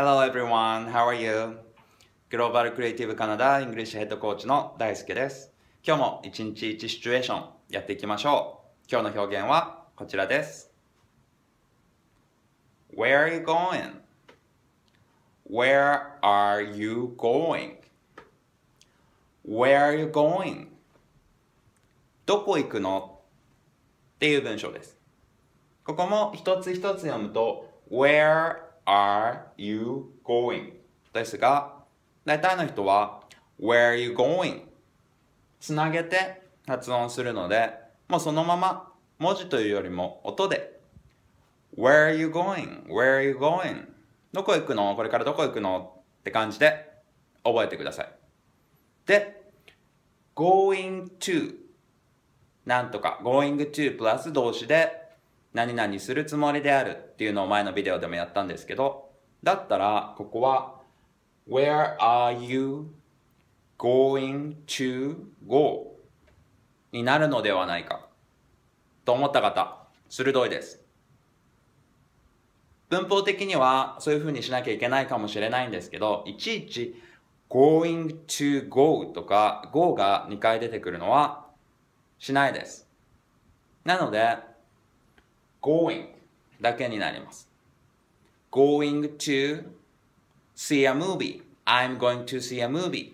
Hello everyone, how are you? グローバルクリエイティブカナダイングリッシュヘッドコーチの大輔です。今日も一日一シチュエーションやっていきましょう。今日の表現はこちらです。Where are you going? Where are you going? Where are you going? どこ行くのっていう文章です。ここも一つ一つ読むと Where are you going? ですが、大体の人は Where are you going? つなげて発音するので、もうそのまま文字というよりも音で Where are you going? Where are you going? どこ行くのこれからどこ行くのって感じで覚えてください。で、going to なんとか going to プラス動詞で何々するつもりであるっていうのを前のビデオでもやったんですけど、だったら、ここは、Where are you going to go? になるのではないか。と思った方、鋭いです。文法的にはそういう風にしなきゃいけないかもしれないんですけど、いちいち going to go とか go が2回出てくるのはしないです。なので、going だけになります。going to see a movie. I'm going to see a movie.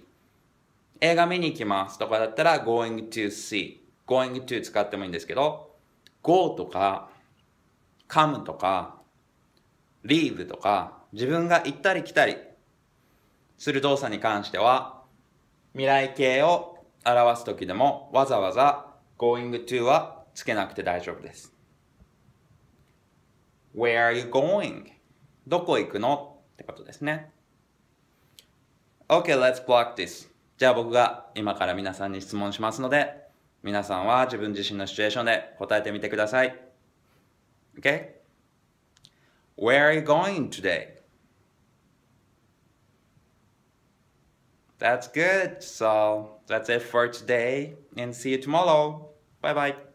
映画見に行きますとかだったら going to see。going to 使ってもいいんですけど、go とか come とか leave とか自分が行ったり来たりする動作に関しては未来形を表す時でもわざわざ going to はつけなくて大丈夫です。Where are you going? どこ行くのってことですね。Okay, let's b l o c t i s じゃあ僕が今から皆さんに質問しますので、皆さんは自分自身のシチュエーションで答えてみてください。Okay? Where are you going today? That's good. So that's it for today and see you tomorrow. Bye bye.